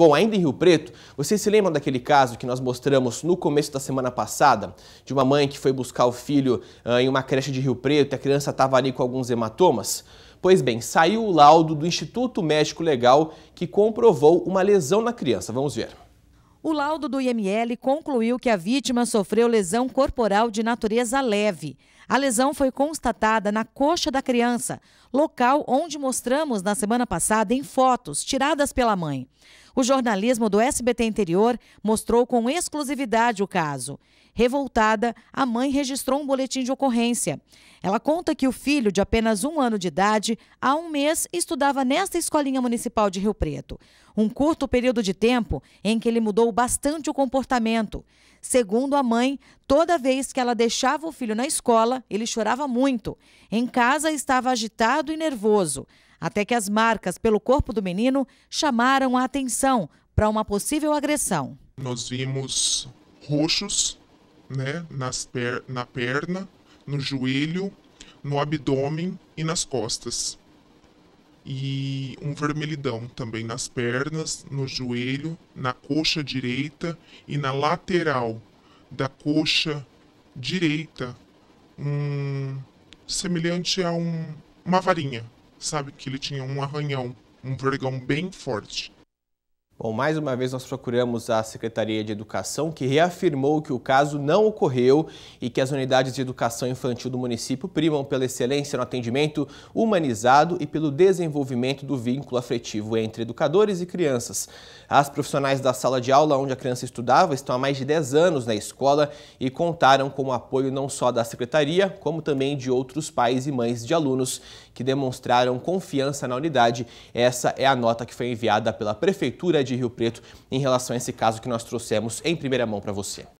Bom, ainda em Rio Preto, vocês se lembram daquele caso que nós mostramos no começo da semana passada, de uma mãe que foi buscar o filho uh, em uma creche de Rio Preto e a criança estava ali com alguns hematomas? Pois bem, saiu o laudo do Instituto Médico Legal que comprovou uma lesão na criança. Vamos ver. O laudo do IML concluiu que a vítima sofreu lesão corporal de natureza leve. A lesão foi constatada na coxa da criança, local onde mostramos na semana passada em fotos tiradas pela mãe. O jornalismo do SBT Interior mostrou com exclusividade o caso. Revoltada, a mãe registrou um boletim de ocorrência. Ela conta que o filho, de apenas um ano de idade, há um mês estudava nesta escolinha municipal de Rio Preto. Um curto período de tempo em que ele mudou bastante o comportamento. Segundo a mãe, toda vez que ela deixava o filho na escola, ele chorava muito. Em casa estava agitado e nervoso até que as marcas pelo corpo do menino chamaram a atenção para uma possível agressão. Nós vimos roxos né, nas per na perna, no joelho, no abdômen e nas costas. E um vermelhidão também nas pernas, no joelho, na coxa direita e na lateral da coxa direita, um semelhante a um, uma varinha sabe que ele tinha um arranhão, um vergão bem forte. Bom, mais uma vez nós procuramos a Secretaria de Educação, que reafirmou que o caso não ocorreu e que as unidades de educação infantil do município primam pela excelência no atendimento humanizado e pelo desenvolvimento do vínculo afetivo entre educadores e crianças. As profissionais da sala de aula onde a criança estudava estão há mais de 10 anos na escola e contaram com o apoio não só da secretaria, como também de outros pais e mães de alunos que demonstraram confiança na unidade. Essa é a nota que foi enviada pela Prefeitura de de Rio Preto em relação a esse caso que nós trouxemos em primeira mão para você.